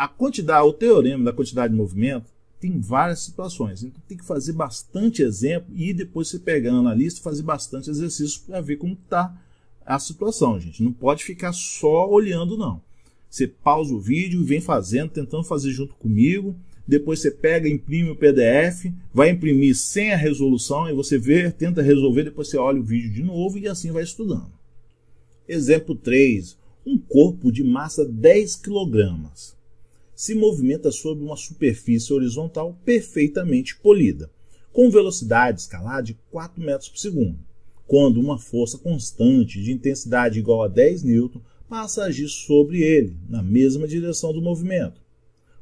a quantidade, o teorema da quantidade de movimento tem várias situações. Então tem que fazer bastante exemplo e depois você pegando na lista fazer bastante exercícios para ver como está a situação, gente. Não pode ficar só olhando, não. Você pausa o vídeo e vem fazendo, tentando fazer junto comigo. Depois você pega, imprime o PDF, vai imprimir sem a resolução e você vê, tenta resolver, depois você olha o vídeo de novo e assim vai estudando. Exemplo 3. Um corpo de massa 10 kg se movimenta sobre uma superfície horizontal perfeitamente polida, com velocidade escalar de 4 metros por segundo, quando uma força constante de intensidade igual a 10 N passa a agir sobre ele, na mesma direção do movimento,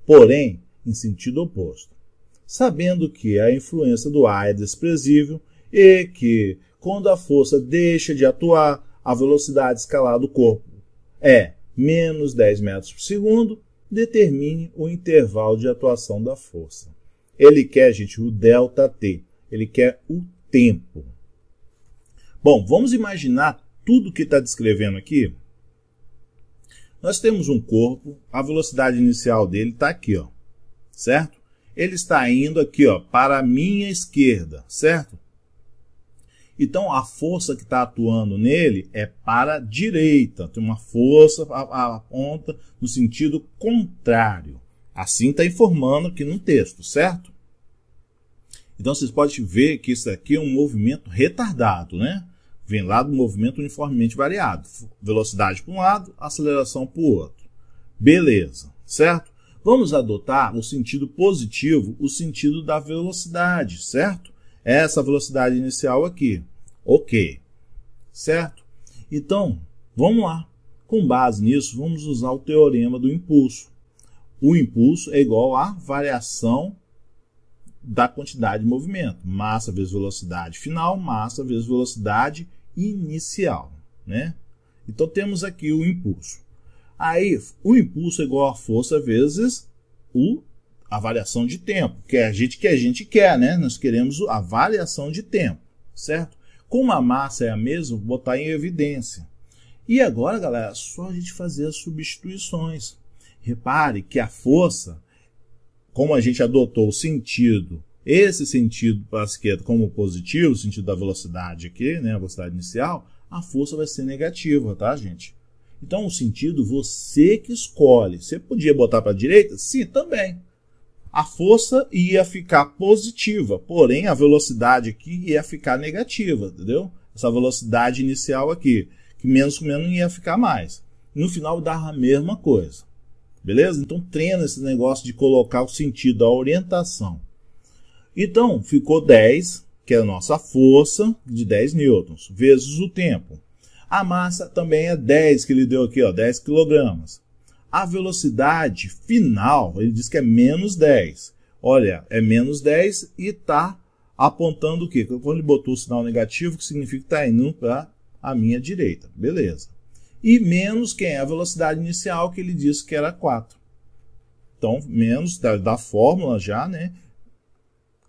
porém em sentido oposto. Sabendo que a influência do ar é desprezível e que, quando a força deixa de atuar, a velocidade escalar do corpo é menos 10 metros por segundo, determine o intervalo de atuação da força. Ele quer, gente, o delta T. Ele quer o tempo. Bom, vamos imaginar tudo que está descrevendo aqui? Nós temos um corpo, a velocidade inicial dele está aqui, ó, certo? Ele está indo aqui ó, para a minha esquerda, certo? Então a força que está atuando nele é para a direita, tem uma força aponta no sentido contrário. Assim está informando aqui no texto, certo? Então vocês podem ver que isso aqui é um movimento retardado, né? Vem lá do movimento uniformemente variado. Velocidade para um lado, aceleração para o outro. Beleza, certo? Vamos adotar o sentido positivo, o sentido da velocidade, certo? essa velocidade inicial aqui. Ok, certo? Então, vamos lá. Com base nisso, vamos usar o teorema do impulso. O impulso é igual à variação da quantidade de movimento. Massa vezes velocidade final, massa vezes velocidade inicial. Né? Então temos aqui o impulso. Aí, o impulso é igual à força vezes o avaliação de tempo, que é a gente que a gente quer, né? Nós queremos a avaliação de tempo, certo? Como a massa é a mesma, botar em evidência. E agora, galera, é só a gente fazer as substituições. Repare que a força, como a gente adotou o sentido, esse sentido para a esquerda como positivo, o sentido da velocidade aqui, né, a velocidade inicial, a força vai ser negativa, tá, gente? Então, o sentido você que escolhe. Você podia botar para a direita? Sim, também a força ia ficar positiva, porém a velocidade aqui ia ficar negativa, entendeu? Essa velocidade inicial aqui, que menos com menos ia ficar mais. No final dava a mesma coisa. Beleza? Então treina esse negócio de colocar o sentido, a orientação. Então, ficou 10, que é a nossa força de 10 newtons, vezes o tempo. A massa também é 10 que ele deu aqui, ó, 10 quilogramas. A velocidade final, ele diz que é menos 10. Olha, é menos 10 e está apontando o quê? Quando ele botou o sinal negativo, que significa que está indo para a minha direita. Beleza. E menos quem é a velocidade inicial, que ele disse que era 4. Então, menos da, da fórmula já, né?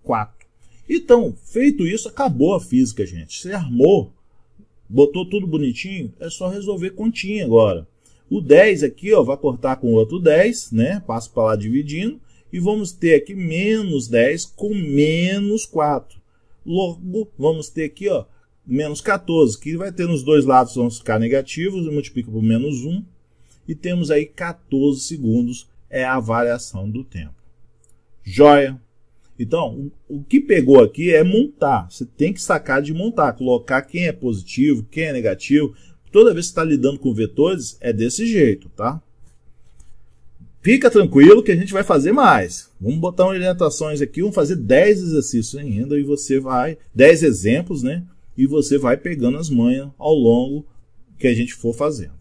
4. Então, feito isso, acabou a física, gente. Você armou, botou tudo bonitinho, é só resolver continha agora. O 10 aqui ó, vai cortar com outro 10, né? Passo para lá dividindo. E vamos ter aqui menos 10 com menos 4. Logo, vamos ter aqui ó, menos 14, que vai ter nos dois lados, vão ficar negativos, multiplica por menos 1. E temos aí 14 segundos, é a variação do tempo. Joia! Então, o que pegou aqui é montar. Você tem que sacar de montar, colocar quem é positivo, quem é negativo, Toda vez que está lidando com vetores, é desse jeito, tá? Fica tranquilo que a gente vai fazer mais. Vamos botar orientações aqui, vamos fazer 10 exercícios ainda e você vai, 10 exemplos, né? E você vai pegando as manhas ao longo que a gente for fazendo.